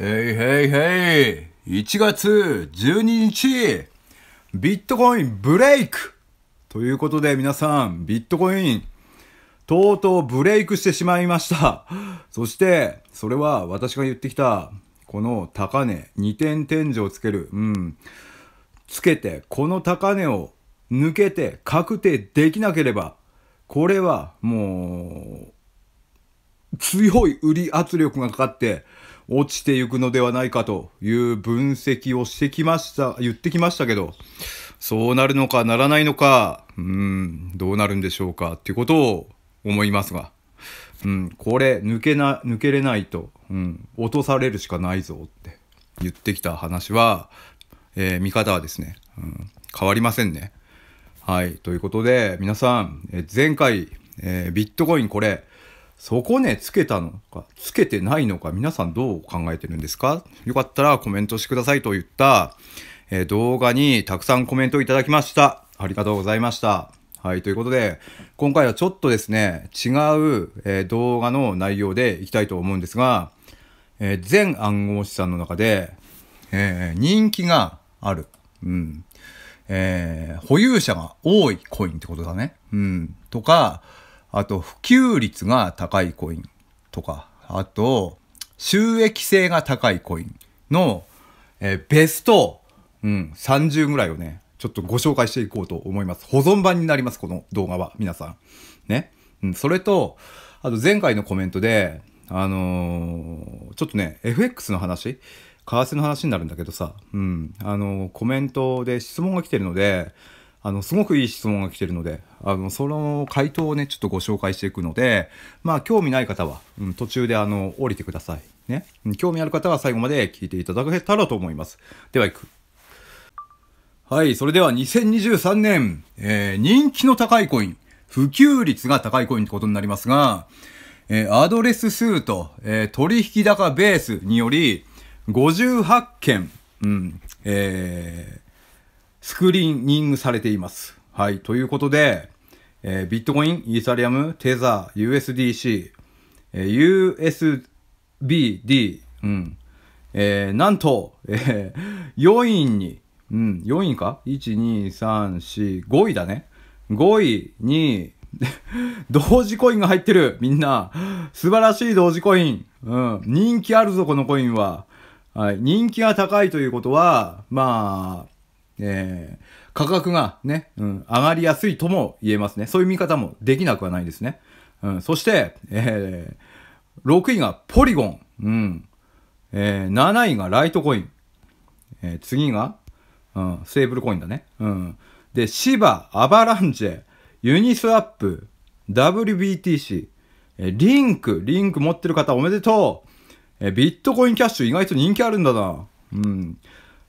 ヘいへいへい !1 月12日ビットコインブレイクということで皆さん、ビットコイン、とうとうブレイクしてしまいました。そして、それは私が言ってきた、この高値、2点天井をつける、うん、つけて、この高値を抜けて確定できなければ、これはもう、強い売り圧力がかかって、落ちていくのではないかという分析をしてきました、言ってきましたけど、そうなるのかならないのか、うん、どうなるんでしょうかっていうことを思いますが、うん、これ抜けな、抜けれないと、うん、落とされるしかないぞって言ってきた話は、えー、見方はですね、うん、変わりませんね。はい。ということで、皆さん、え前回、えー、ビットコインこれ、そこね、つけたのか、つけてないのか、皆さんどう考えてるんですかよかったらコメントしてくださいと言った、えー、動画にたくさんコメントをいただきました。ありがとうございました。はい、ということで、今回はちょっとですね、違う、えー、動画の内容でいきたいと思うんですが、えー、全暗号資産の中で、えー、人気がある。うん。えー、保有者が多いコインってことだね。うん。とか、あと普及率が高いコインとか、あと収益性が高いコインの、えー、ベスト、うん、30ぐらいをね、ちょっとご紹介していこうと思います。保存版になります、この動画は。皆さん。ね。うん、それと、あと前回のコメントで、あのー、ちょっとね、FX の話、為替の話になるんだけどさ、うん、あのー、コメントで質問が来てるので、あの、すごくいい質問が来てるので、あの、その回答をね、ちょっとご紹介していくので、まあ、興味ない方は、うん、途中であの、降りてください。ね。興味ある方は最後まで聞いていただけたらと思います。では、行く。はい、それでは2023年、えー、人気の高いコイン、普及率が高いコインってことになりますが、えー、アドレス数と、えー、取引高ベースにより、58件、うん、えー、スクリーニングされています。はい。ということで、えー、ビットコイン、イーサリアム、テザー、USDC、えー、USBD、うん。えー、なんと、えー、4位に、うん、4位か ?1、2、3、4、5位だね。5位に、同時コインが入ってるみんな素晴らしい同時コインうん。人気あるぞ、このコインは。はい。人気が高いということは、まあ、えー、価格がね、うん、上がりやすいとも言えますね。そういう見方もできなくはないですね。うん、そして、えー、6位がポリゴン。うんえー、7位がライトコイン。えー、次が、うん、ステーブルコインだね。うん、で、シバ、アバランジェ、ユニスワップ、WBTC、えー、リンク、リンク持ってる方おめでとう。えー、ビットコインキャッシュ意外と人気あるんだな。うん、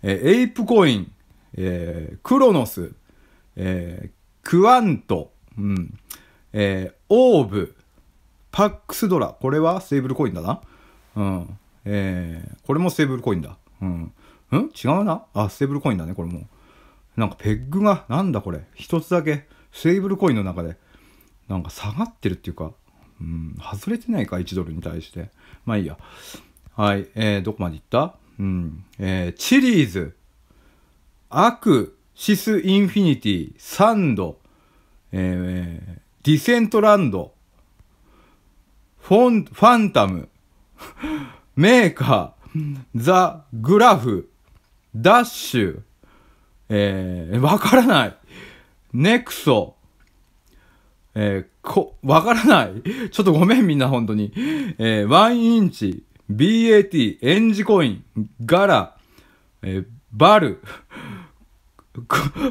えー、エイプコイン、えー、クロノス、えー、クワント、うんえー、オーブ、パックスドラ、これはステーブルコインだな。うんえー、これもステーブルコインだ。うん、うん、違うな。あ、ステーブルコインだね、これも。なんかペッグが、なんだこれ、一つだけ、ステーブルコインの中で、なんか下がってるっていうか、うん、外れてないか、1ドルに対して。まあいいや。はい、えー、どこまでいったうん、えー、チリーズ、アク、シス・インフィニティ、サンド、えー、ディセントランド、フォン、ファンタム、メーカー、ザ・グラフ、ダッシュ、えー、わからない。ネクソ、えー、こ、わからない。ちょっとごめんみんな本当に。えー、ワンインチ、BAT、エンジコイン、ガラ、えー、バル、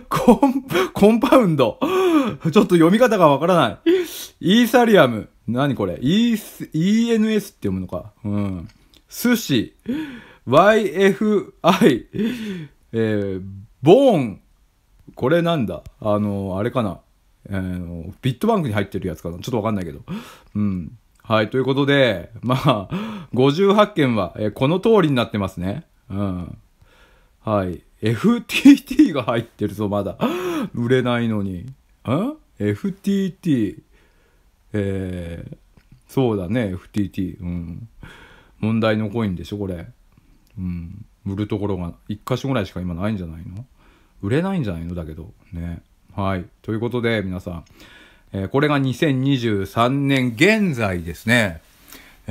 コン、コンパウンド。ちょっと読み方がわからない。イーサリアム。何これイース、?ENS って読むのか。うん。寿司。YFI。えー、ボーン。これなんだあの、あれかな。えー、ビットバンクに入ってるやつかな。ちょっとわかんないけど。うん。はい。ということで、まあ、58件は、えー、この通りになってますね。うん。はい。FTT が入ってるぞ、まだ。売れないのに。ん ?FTT。えー、そうだね、FTT。うん。問題のコインでしょ、これ。うん。売るところが1箇所ぐらいしか今ないんじゃないの売れないんじゃないのだけど。ね。はい。ということで、皆さん。えー、これが2023年現在ですね。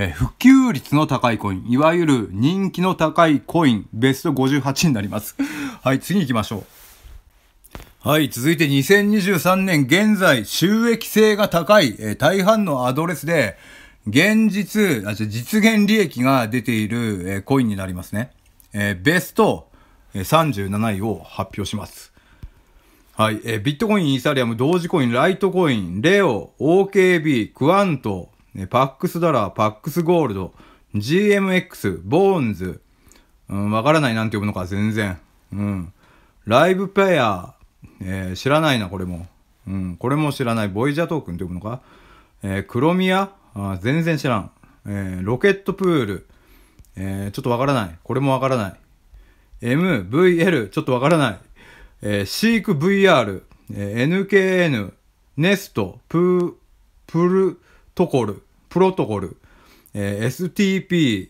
えー、普及率の高いコイン、いわゆる人気の高いコイン、ベスト58になります。はい、次行きましょう。はい、続いて2023年現在、収益性が高い、えー、大半のアドレスで、現実、あ、実現利益が出ている、えー、コインになりますね。えー、ベスト、えー、37位を発表します。はい、えー、ビットコイン、イーサリアム、同時コイン、ライトコイン、レオ、OKB、クワント、ね、パックスダラー、パックスゴールド、GMX、ボーンズ、うん、わからないなんて呼ぶのか、全然。うん。ライブペア、えー、知らないな、これも。うん、これも知らない。ボイジャートークンって呼ぶのか。えー、クロミアあ全然知らん。えー、ロケットプール。えー、ちょっとわからない。これもわからない。M、VL、ちょっとわからない。えー、シーク VR、えー、NKN、ネスト、プー、プル、トコル、プロトコル、えー、STP、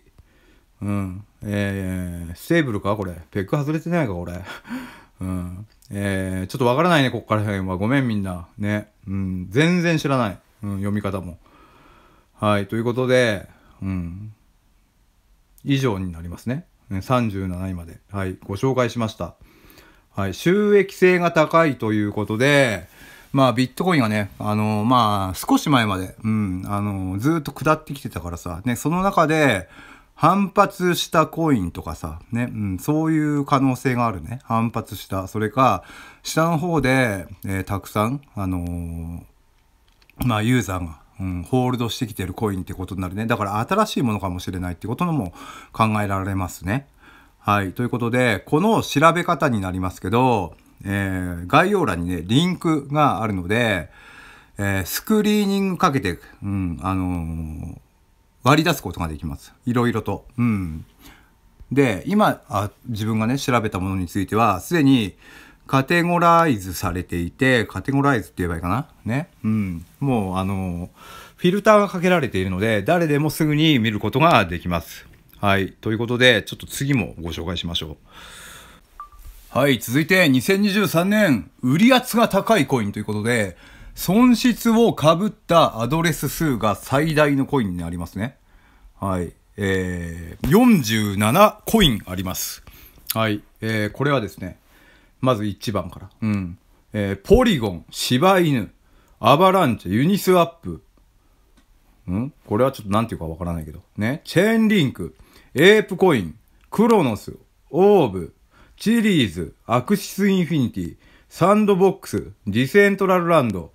うん、えー、ステーブルかこれ。ペック外れてないかこれ。うん。えー、ちょっとわからないね、こっから辺は。ごめんみんな。ね。うん、全然知らない。うん、読み方も。はい、ということで、うん。以上になりますね。37位まで。はい、ご紹介しました。はい、収益性が高いということで、まあ、ビットコインはね、あのー、まあ、少し前まで、うん、あのー、ずっと下ってきてたからさ、ね、その中で、反発したコインとかさ、ね、うん、そういう可能性があるね。反発した。それか、下の方で、えー、たくさん、あのー、まあ、ユーザーが、うん、ホールドしてきてるコインってことになるね。だから新しいものかもしれないってことのも考えられますね。はい。ということで、この調べ方になりますけど、えー、概要欄にね、リンクがあるので、えー、スクリーニングかけて、うん、あのー、割り出すことができます。いろいろと。うん。で、今あ、自分がね、調べたものについては、すでにカテゴライズされていて、カテゴライズって言えばいいかなね。うん。もう、あのフィルターがかけられているので、誰でもすぐに見ることができます。はい。ということで、ちょっと次もご紹介しましょう。はい、続いて2023年売り圧が高いコインということで、損失をかぶったアドレス数が最大のコインになりますね。はい、えー、47コインあります。はい、えー、これはですね、まず1番から。うん。えー、ポリゴン、柴犬、アバランチユニスワップ。んこれはちょっとなんていうかわからないけど。ね。チェーンリンク、エープコイン、クロノス、オーブ、チリーズ、アクシスインフィニティ、サンドボックス、ディセントラルランド、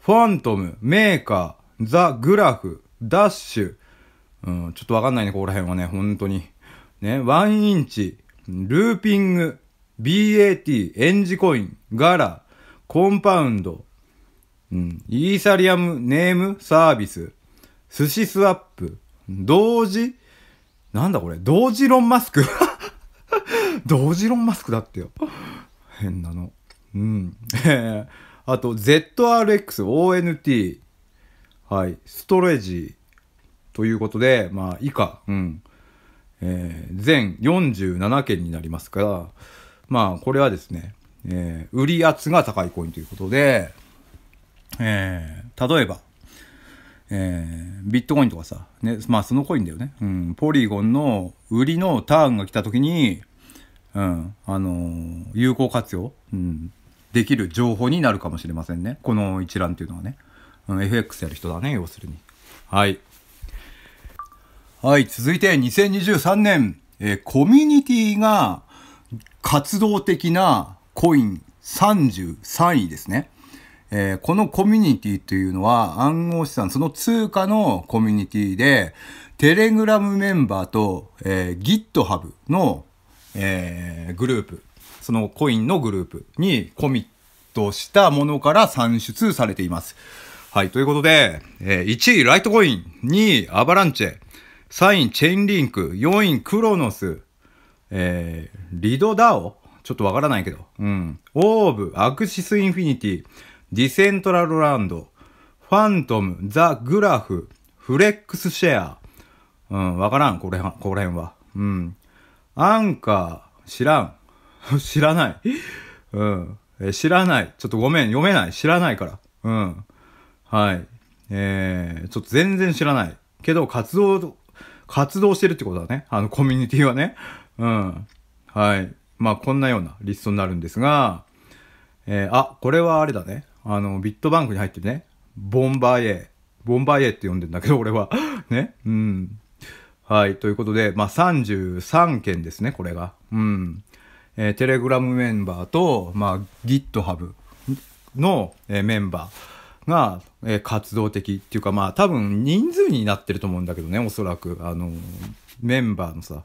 ファントム、メーカー、ザ・グラフ、ダッシュ、うん、ちょっとわかんないね、ここら辺はね、本当に。ね、ワンインチ、ルーピング、BAT、エンジコイン、ガラ、コンパウンド、うん、イーサリアムネームサービス、寿司スワップ、同時、なんだこれ、同時ロンマスク同時論マスクだってよ。変なの。うん。あと、ZRX、ONT、はい、ストレージということで、まあ、以下、うん。えー、全47件になりますから、まあ、これはですね、えー、売り圧が高いコインということで、えー、例えば、えー、ビットコインとかさ、ね、まあそのコインだよね。うん、ポリゴンの売りのターンが来た時に、うん、あのー、有効活用、うん、できる情報になるかもしれませんね。この一覧っていうのはね。うん、FX やる人だね、要するに。はい。はい、続いて2023年、えー、コミュニティが活動的なコイン33位ですね。えー、このコミュニティというのは暗号資産、その通貨のコミュニティで、テレグラムメンバーと、えー、GitHub のえー、グループ、そのコインのグループにコミットしたものから算出されています。はい、ということで、えー、1位ライトコイン、2位アバランチェ、3位チェインリンク、4位クロノス、えー、リドダオちょっとわからないけど、うん、オーブ、アクシスインフィニティ、ディセントラルランド、ファントム、ザ・グラフ、フレックスシェア。うん、わからん、これは、ここら辺は。うん。アンカー、知らん。知らない。うん。え知らない。ちょっとごめん。読めない。知らないから。うん。はい。えー、ちょっと全然知らない。けど、活動、活動してるってことだね。あの、コミュニティはね。うん。はい。まあ、こんなようなリストになるんですが、えー、あ、これはあれだね。あの、ビットバンクに入ってるね。ボンバーエー。ボンバーエーって呼んでんだけど、俺は。ね。うん。はい。ということで、まあ、33件ですね、これが。うん。えー、テレグラムメンバーと、まあ、GitHub の、えー、メンバーが、えー、活動的っていうか、まあ、多分人数になってると思うんだけどね、おそらく。あのー、メンバーのさ、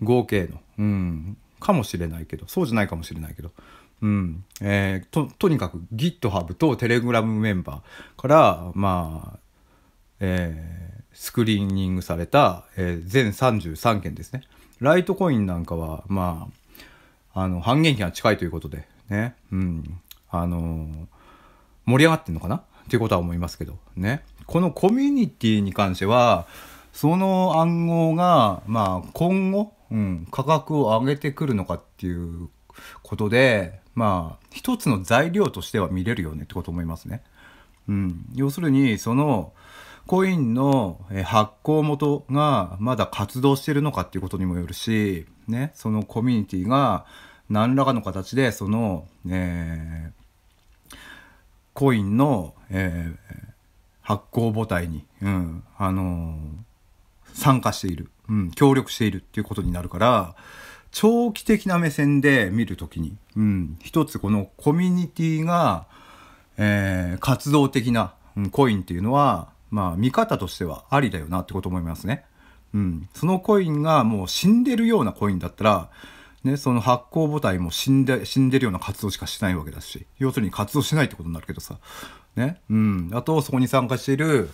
合計の。うん。かもしれないけど、そうじゃないかもしれないけど。うん。えー、と、とにかく GitHub とテレグラムメンバーから、まあ、えー、スクリーニングされた、えー、全33件ですね。ライトコインなんかは、まあ、あの、半減期が近いということで、ね、うん、あのー、盛り上がってんのかなっていうことは思いますけど、ね。このコミュニティに関しては、その暗号が、まあ、今後、うん、価格を上げてくるのかっていうことで、まあ、一つの材料としては見れるよねってこと思いますね。うん、要するに、その、コインの発行元がまだ活動してるのかっていうことにもよるし、ね、そのコミュニティが何らかの形でその、えー、コインの、えー、発行母体に、うん、あのー、参加している、うん、協力しているっていうことになるから、長期的な目線で見るときに、うん、一つこのコミュニティが、えー、活動的な、うん、コインっていうのは、まあ、見方としてはありだよなってこと思いますね。うん。そのコインがもう死んでるようなコインだったら、ね、その発行母体も死んで、死んでるような活動しかしないわけだし、要するに活動しないってことになるけどさ、ね、うん。あと、そこに参加している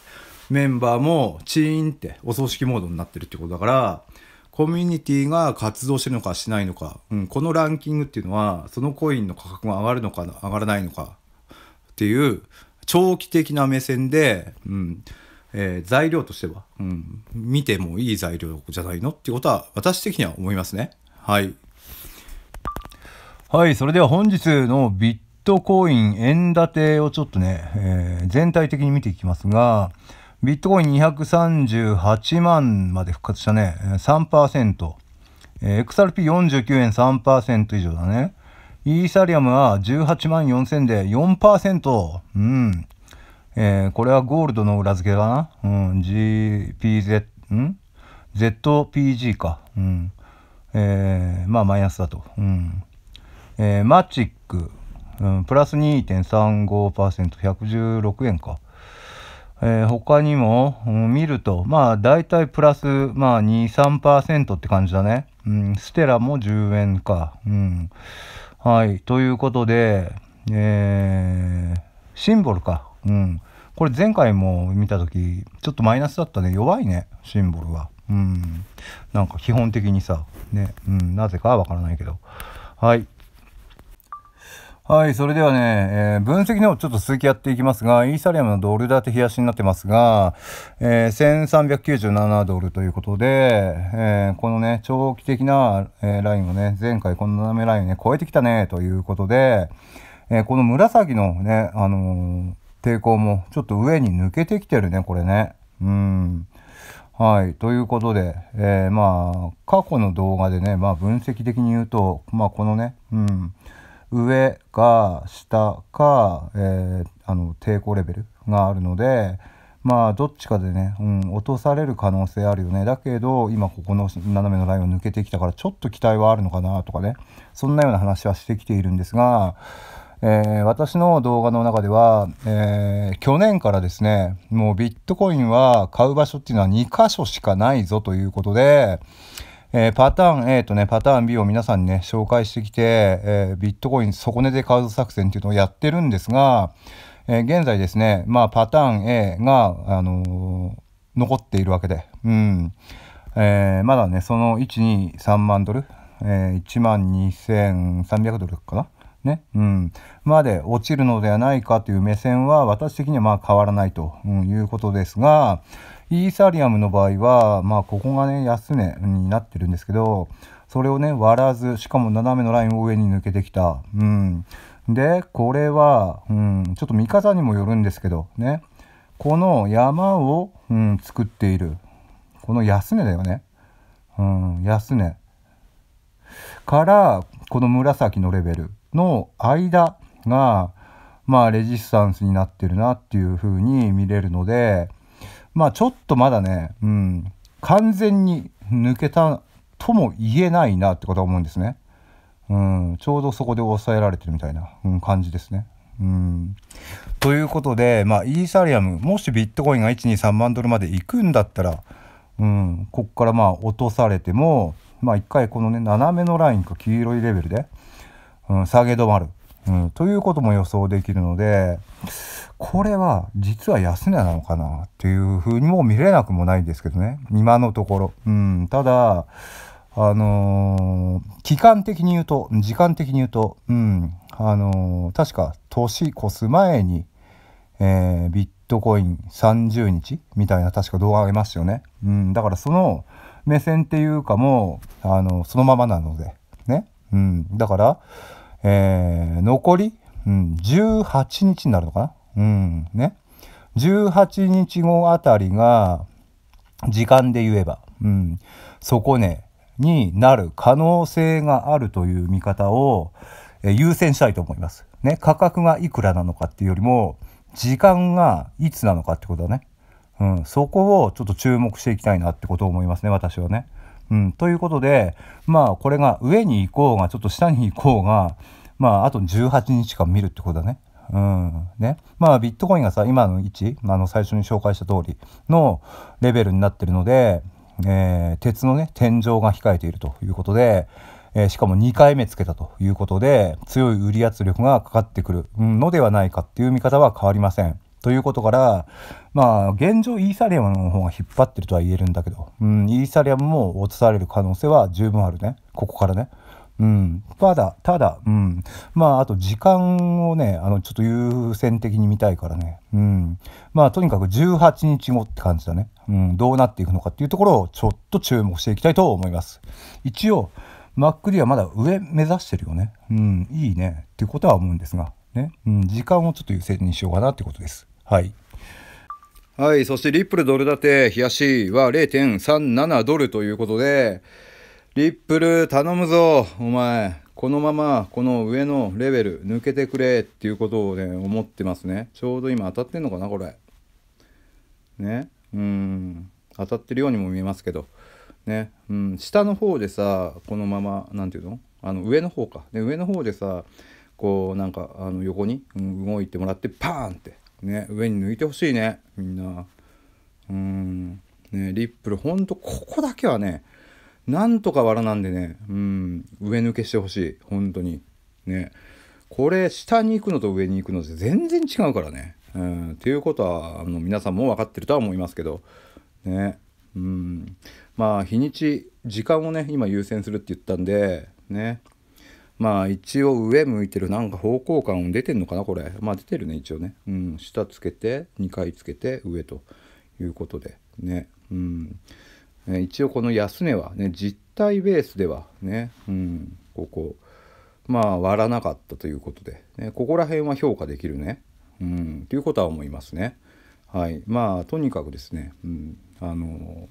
メンバーも、チーンってお葬式モードになってるってことだから、コミュニティが活動してるのかしないのか、うん、このランキングっていうのは、そのコインの価格が上がるのか、上がらないのかっていう、長期的な目線で、うんえー、材料としては、うん、見てもいい材料じゃないのっていうことは私的には思いますね。はい。はい、それでは本日のビットコイン円建てをちょっとね、えー、全体的に見ていきますが、ビットコイン238万まで復活したね、3%、えー、XRP49 円3%以上だね。イーサリアムは18万4000で4%。うん。えー、これはゴールドの裏付けだな。うん。GPZ、ん ?ZPG か。うん。えー、まあ、マイナスだと。うん。えー、マチック、うん、プラス2.35%、116円か。えー、他にも、うん、見ると、まあ、大体プラス、まあ、2、3%って感じだね。うん、ステラも10円か。うん。はい、ということで、えー、シンボルか。うん。これ前回も見た時ちょっとマイナスだったね。弱いね、シンボルは。うん。なんか基本的にさ、ね、うん、なぜかはわからないけど。はい。はい、それではね、えー、分析のちょっと続きやっていきますが、イーサリアムのドル建て冷やしになってますが、えー、1397ドルということで、えー、このね、長期的な、えラインをね、前回この斜めラインね、超えてきたね、ということで、えこの紫のね、あの抵抗もちょっと上に抜けてきてるね、これね。うん。はい。ということで、えまあ、過去の動画でね、まあ、分析的に言うと、まあ、このね、うん。上か下か、えー、あの抵抗レベルがあるのでまあどっちかでね、うん、落とされる可能性あるよねだけど今ここの斜めのラインを抜けてきたからちょっと期待はあるのかなとかねそんなような話はしてきているんですが、えー、私の動画の中では、えー、去年からですねもうビットコインは買う場所っていうのは2箇所しかないぞということでえー、パターン A とね、パターン B を皆さんにね、紹介してきて、えー、ビットコイン底値で買う作戦っていうのをやってるんですが、えー、現在ですね、まあ、パターン A が、あの残っているわけで、うん。えまだね、その1、2、3万ドル、え1万2300ドルかなねうん、まで落ちるのではないかという目線は私的にはまあ変わらないということですがイーサリアムの場合は、まあ、ここがね安値になってるんですけどそれをね割らずしかも斜めのラインを上に抜けてきた、うん、でこれは、うん、ちょっと見方にもよるんですけどねこの山を、うん、作っているこの安値だよね、うん、安値からこの紫のレベルの間が、まあ、レジスタンスになってるなっていう風に見れるので、まあ、ちょっとまだね、うん、完全に抜けたとも言えないなってことは思うんですね。うん、ちょうどそこで抑えられてるみたいな、感じですね。うん、ということで、まあ、イーサリアムもしビットコインが123万ドルまで行くんだったら、うん、ここからまあ落とされても、まあ、1回このね斜めのラインか黄色いレベルでうん、下げ止まる、うん、ということも予想できるので、これは実は安値なのかなっていうふうにも見れなくもないんですけどね、今のところ。うん、ただ、あのー、期間的に言うと、時間的に言うと、うん、あのー、確か年越す前に、えー、ビットコイン30日みたいな確か動画あげましたよね。うん、だからその目線っていうかもう、あのー、そのままなので、ね。うん、だから、えー、残り、うん、18日になるのかなうんね。18日後あたりが、時間で言えば、うん、底になる可能性があるという見方を、えー、優先したいと思います。ね、価格がいくらなのかっていうよりも、時間がいつなのかってことだね。うん、そこをちょっと注目していきたいなってことを思いますね、私はね。うん、ということで、まあ、これが上に行こうが、ちょっと下に行こうが、まあ、あと18日間見るってことだね。うん。ね。まあ、ビットコインがさ、今の位置、あの、最初に紹介した通りのレベルになってるので、えー、鉄のね、天井が控えているということで、えー、しかも2回目つけたということで、強い売り圧力がかかってくるのではないかっていう見方は変わりません。ということから、まあ、現状イーサリアムの方が引っ張ってるとは言えるんだけど、うん、イーサリアムも落とされる可能性は十分あるね。ここからね。うん、ただ、ただ、うん、まあ、あと時間をね、あの、ちょっと優先的に見たいからね、うん、まあ、とにかく18日後って感じだね、うん、どうなっていくのかっていうところをちょっと注目していきたいと思います。一応、マックリはまだ上目指してるよね、うん、いいねっていうことは思うんですが、ね、うん、時間をちょっと優先にしようかなってことです。はい。はい、そしてリップルドル建て、冷やしは0.37ドルということで、リップル頼むぞ、お前。このまま、この上のレベル抜けてくれっていうことをね、思ってますね。ちょうど今当たってんのかな、これ。ね。うん。当たってるようにも見えますけど。ね。うん。下の方でさ、このまま、何て言うのあの、上の方か。で、上の方でさ、こうなんかあの横に、うん、動いてもらってパーンってね上に抜いてほしいねみんなうんねリップルほんとここだけはねなんとかわらなんでねうん上抜けしてほしい本当にねこれ下に行くのと上に行くのって全然違うからねうんっていうことはあの皆さんも分かってるとは思いますけどねうんまあ日にち時間をね今優先するって言ったんでねまあ一応上向いてるなんか方向感出てんのかなこれまあ出てるね一応ね、うん、下つけて2回つけて上ということでね、うん、ね、一応この安値はね実体ベースではね、うん、ここまあ割らなかったということで、ね、ここら辺は評価できるね、うん、ということは思いますねはいまあとにかくですね、うん、あの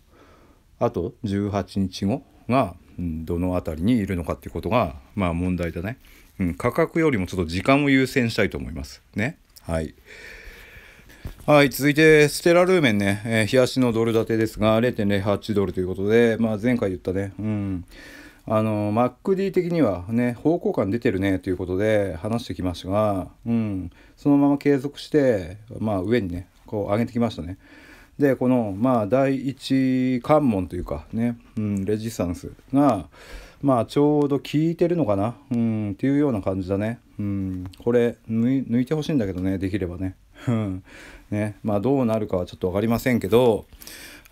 あと18日後がどの辺りにいるのかっていうことが、まあ、問題だね、うん。価格よりもちょっと時間を優先したいと思います。ね。はい。はい、続いて、ステラルーメンね、えー、冷やしのドル建てですが、0.08ドルということで、まあ、前回言ったね、うん。あの、MacD 的にはね、方向感出てるねということで話してきましたが、うん、そのまま継続して、まあ、上にね、こう上げてきましたね。でこのまあ第一関門というかね、うん、レジスタンスがまあちょうど効いてるのかな、うん、っていうような感じだね、うん、これ抜いてほしいんだけどねできればねねまあどうなるかはちょっと分かりませんけど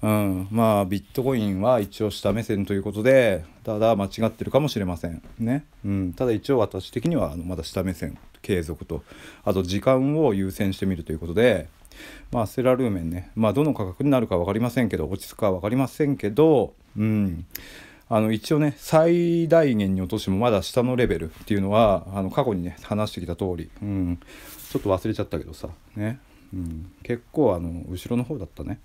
うん、まあビットコインは一応下目線ということでただ間違ってるかもしれませんね、うん、ただ一応私的にはあのまだ下目線継続とあと時間を優先してみるということでまあ、セラルーメンね、まあ、どの価格になるか分かりませんけど、落ち着くか分かりませんけど、うん。あの一応ね最大限に落としてもまだ下のレベルっていうのはあの過去にね話してきた通り、うん、ちょっと忘れちゃったけどさね、うん、結構あの後ろの方だったね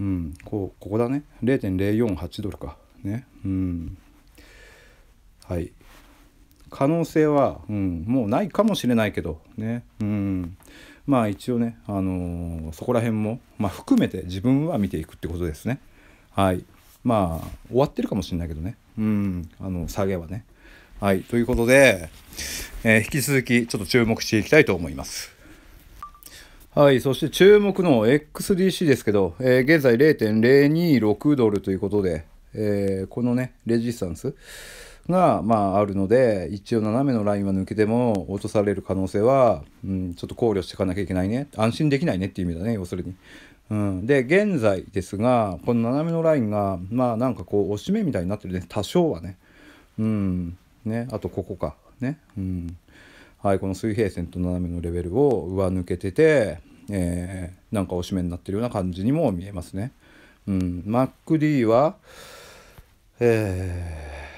うんこうここだね0.048ドルかねうんはい可能性は、うん、もうないかもしれないけどねうんまあ一応ね、あのー、そこら辺も、まあ、含めて自分は見ていくってことですね。はい。まあ、終わってるかもしれないけどね。うん、あの、下げはね。はい。ということで、えー、引き続きちょっと注目していきたいと思います。はい。そして注目の XDC ですけど、えー、現在0.026ドルということで、えー、このね、レジスタンス。が、まあ、あるので一応斜めのラインは抜けても落とされる可能性は、うん、ちょっと考慮していかなきゃいけないね安心できないねっていう意味だね要するに。うん、で現在ですがこの斜めのラインがまあなんかこう押し目みたいになってるね多少はね。うん、ねあとここかね。うんはい、この水平線と斜めのレベルを上抜けてて、えー、なんか押し目になってるような感じにも見えますね。うん、MacD は、えー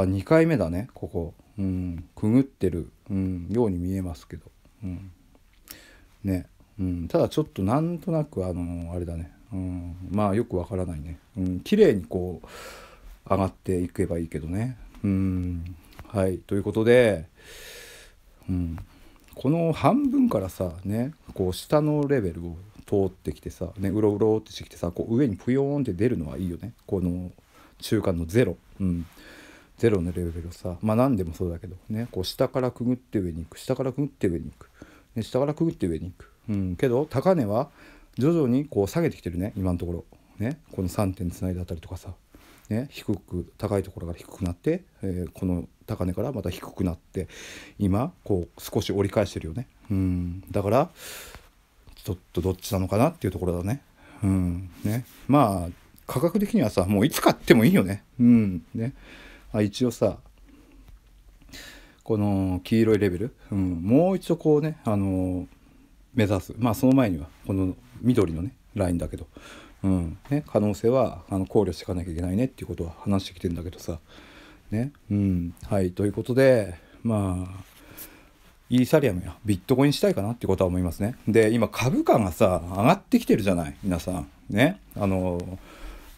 あ2回目だねここ、うん、くぐってる、うん、ように見えますけど、うん、ね、うん、ただちょっとなんとなくあのー、あれだね、うん、まあよくわからないね、うん、綺麗にこう上がっていけばいいけどねうんはいということで、うん、この半分からさねこう下のレベルを通ってきてさ、ね、うろうろってしてきてさこう上にぷよーんって出るのはいいよねこの中間のゼロ、うん、ゼロのレベルをさまあ何でもそうだけどねこう下からくぐって上に行く下からくぐって上に行く、ね、下からくぐって上に行く、うん、けど高値は徐々にこう下げてきてるね今のところねこの3点つないだったりとかさね、低く高いところから低くなって、えー、この高値からまた低くなって今こう少し折り返してるよねうんだからちょっとどっちなのかなっていうところだねうんねまあ価格的にはさもういつ買ってもいいよねうんねまあ、一応さこの黄色いレベル、うん、もう一度こうね、あのー、目指すまあその前にはこの緑のねラインだけど、うんね、可能性はあの考慮していかなきゃいけないねっていうことは話してきてんだけどさねうんはいということでまあイーサリアムやビットコインしたいかなってことは思いますねで今株価がさ上がってきてるじゃない皆さんねあの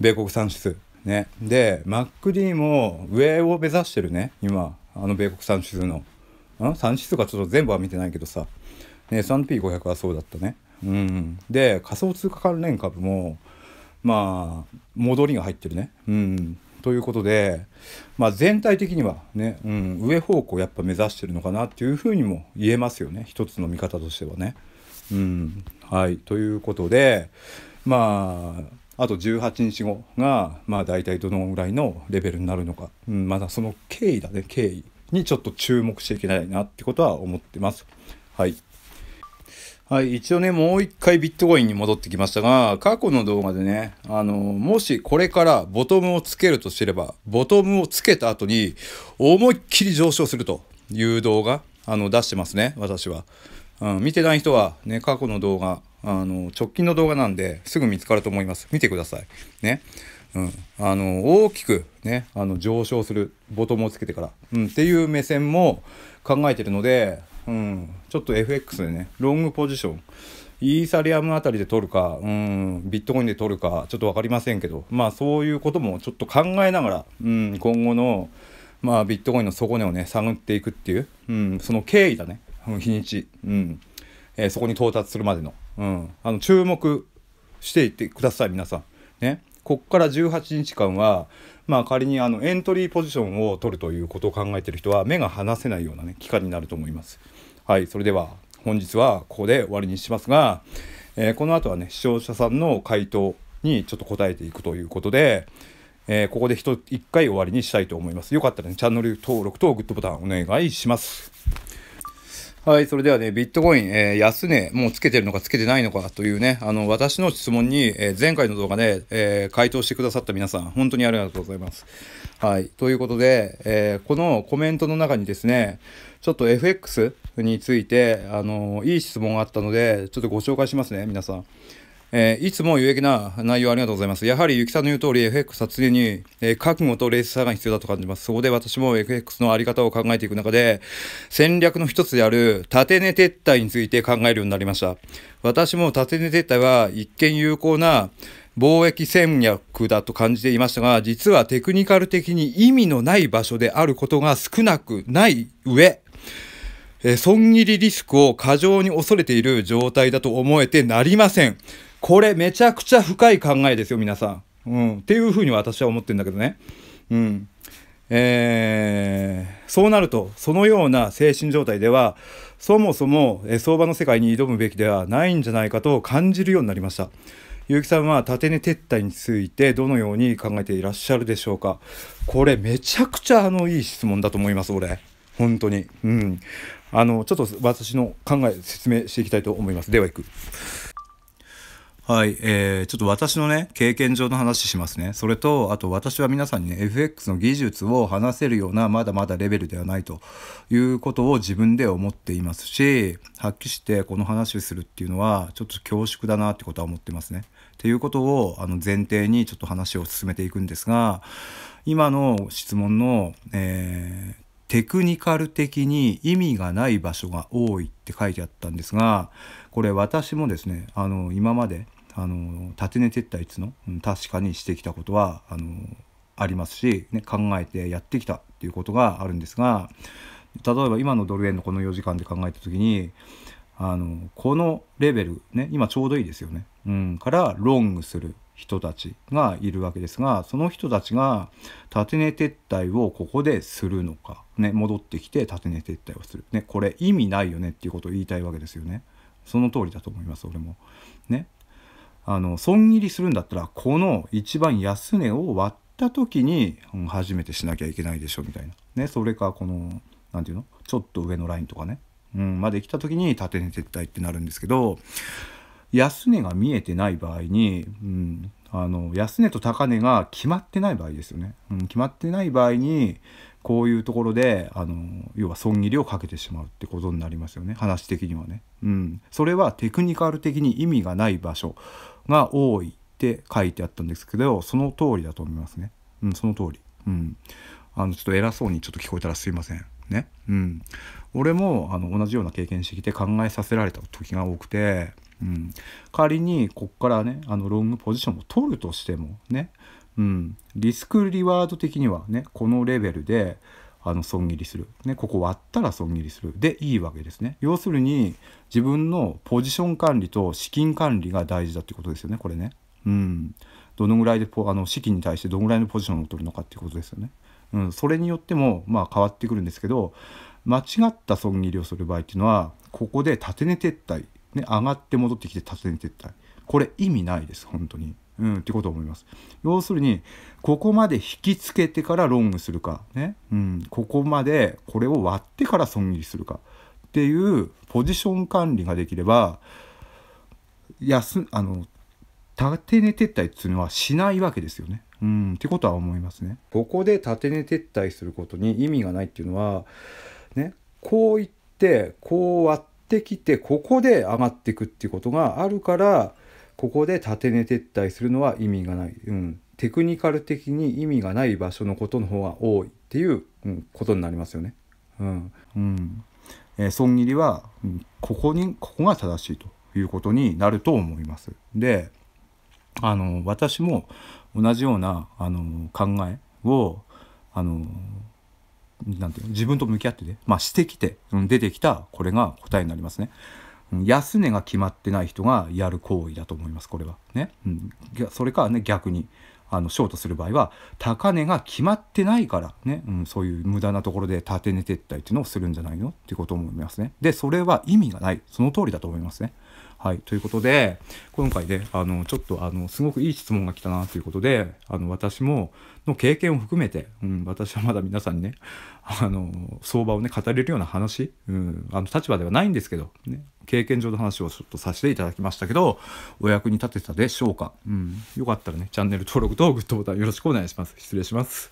米国産指数ね、で MacD も上を目指してるね今あの米国産指数のあ産指数かちょっと全部は見てないけどさ、ね、S&P500 はそうだったねうんで仮想通貨関連株もまあ戻りが入ってるねうんということで、まあ、全体的にはね、うん、上方向やっぱ目指してるのかなっていうふうにも言えますよね一つの見方としてはね。うん、はいということでまああと18日後が、まあ、大体どのぐらいのレベルになるのか、うん、まだその経緯だね経緯にちょっと注目していけないなってことは思ってます。はい、はい、一応ね、もう一回ビットコインに戻ってきましたが、過去の動画でね、あの、もしこれからボトムをつけるとすれば、ボトムをつけた後に思いっきり上昇するという動画、あの、出してますね、私は。うん、見てない人はね、過去の動画、あの直近の動画なんですぐ見つかると思います。見てください。ね。うん、あの大きく、ね、あの上昇するボトムをつけてから、うん、っていう目線も考えてるので、うん、ちょっと FX でねロングポジションイーサリアムあたりで取るか、うん、ビットコインで取るかちょっと分かりませんけど、まあ、そういうこともちょっと考えながら、うん、今後の、まあ、ビットコインの底根をね探っていくっていう、うん、その経緯だね日にち、うんえー、そこに到達するまでの。うん、あの注目していってください皆さん。ね、こっから18日間は、まあ、仮にあのエントリーポジションを取るということを考えてる人は目が離せないような、ね、期間になると思います。はいそれでは本日はここで終わりにしますが、えー、この後はね視聴者さんの回答にちょっと答えていくということで、えー、ここで一回終わりにしたいと思います。よかったら、ね、チャンネル登録とグッドボタンお願いします。はい、それではね、ビットコイン、えー、安値、もうつけてるのかつけてないのかというね、あの、私の質問に、えー、前回の動画で、えー、回答してくださった皆さん、本当にありがとうございます。はい、ということで、えこのコメントの中にですね、ちょっと FX について、あのいい質問があったので、ちょっとご紹介しますね、皆さん。えー、いつも有益な内容ありがとうございます。やはり、ゆきさんの言う通り、FX 撮影に、えー、覚悟と冷静さが必要だと感じます。そこで私も FX のあり方を考えていく中で、戦略の一つである、縦値撤退について考えるようになりました。私も縦値撤退は、一見有効な、貿易戦略だと感じていましたが、実はテクニカル的に意味のない場所であることが少なくない上、え損切りリスクを過剰に恐れている状態だと思えてなりません。これめちゃくちゃ深い考えですよ、皆さん。うん。っていうふうに私は思ってるんだけどね。うん。えー、そうなると、そのような精神状態では、そもそも、え相場の世界に挑むべきではないんじゃないかと感じるようになりました。結城さんは縦根撤退についてどのように考えていらっしゃるでしょうかこれめちゃくちゃあのいい質問だと思います俺本当にうんあのちょっと私の考え説明していきたいと思いますではいくはい、えー、ちょっと私のね経験上の話しますねそれとあと私は皆さんにね FX の技術を話せるようなまだまだレベルではないということを自分で思っていますし発揮してこの話をするっていうのはちょっと恐縮だなってことは思ってますね。っていうことをあの前提にちょっと話を進めていくんですが今の質問の、えー、テクニカル的に意味がない場所が多いって書いてあったんですがこれ私もですねあの今まであの立根撤退つの確かにしてきたことはあのありますし、ね、考えてやってきたっていうことがあるんですが例えば今のドル円のこの4時間で考えた時にあのこのレベル、ね、今ちょうどいいですよね、うん、からロングする人たちがいるわけですがその人たちが立寝撤退をここでするのか、ね、戻ってきて立寝撤退をする、ね、これ意味ないよねっていうことを言いたいわけですよね。その通りだと思います俺も。ねあの損切りするんだったらこの一番安値を割った時に初めてしなきゃいけないでしょみたいなねそれかこの何て言うのちょっと上のラインとかね、うん、まで来た時に縦に撤退ってなるんですけど安値が見えてない場合に、うん、あの安値と高値が決まってない場合ですよね、うん、決まってない場合にこういうところであの要は損切りをかけてしまうってことになりますよね話的にはね、うん、それはテクニカル的に意味がない場所が多いって書いてあったんですけどその通りだと思いますね。うん、その通り。うん、あのちょっと偉そうにちょっと聞こえたらすいません。ね。うん、俺もあの同じような経験してきて考えさせられた時が多くて、うん、仮にこっからねあのロングポジションを取るとしてもね、うん、リスクリワード的にはねこのレベルであの損切りする、ね、ここ割ったら損切りするでいいわけですね要するに自分のポジション管理と資金管理が大事だってことですよねこれねうんどのぐらいでポあの資金に対してどのぐらいのポジションを取るのかっていうことですよね、うん、それによってもまあ変わってくるんですけど間違った損切りをする場合っていうのはここで縦値撤退、ね、上がって戻ってきて縦値撤退これ意味ないです本当にうん、ってことを思います。要するに、ここまで引きつけてからロングするか、ね、うん、ここまでこれを割ってから損切りするかっていうポジション管理ができれば、安、あの、縦値撤退っていうのはしないわけですよね。うん、ってことは思いますね。ここで縦値撤退することに意味がないっていうのは、ね、こういって、こう割ってきて、ここで上がっていくっていうことがあるから、ここで立て根撤退するのは意味がない、うん、テクニカル的に意味がない場所のことの方が多いっていう、うん、ことになりますよね。うんうんえー、損切りは、うん、ここにここが正しいということになると思います。であの私も同じようなあの考えをあのなんていうの自分と向き合ってて、まあ、してきて、うん、出てきたこれが答えになりますね。安値が決まってない人がやる行為だと思いますこれはね、うん、それかね逆にあのショートする場合は高値が決まってないからね、うん、そういう無駄なところで縦値撤退っていうのをするんじゃないのっていうことを思いますねでそれは意味がないその通りだと思いますねはいということで今回で、ね、あのちょっとあのすごくいい質問が来たなということであの私もの経験を含めて、うん、私はまだ皆さんにねあの相場をね語れるような話、うん、あの立場ではないんですけど、ね、経験上の話をちょっとさせていただきましたけどお役に立てたでしょうか、うん、よかったらねチャンネル登録とグッドボタンよろしくお願いします失礼します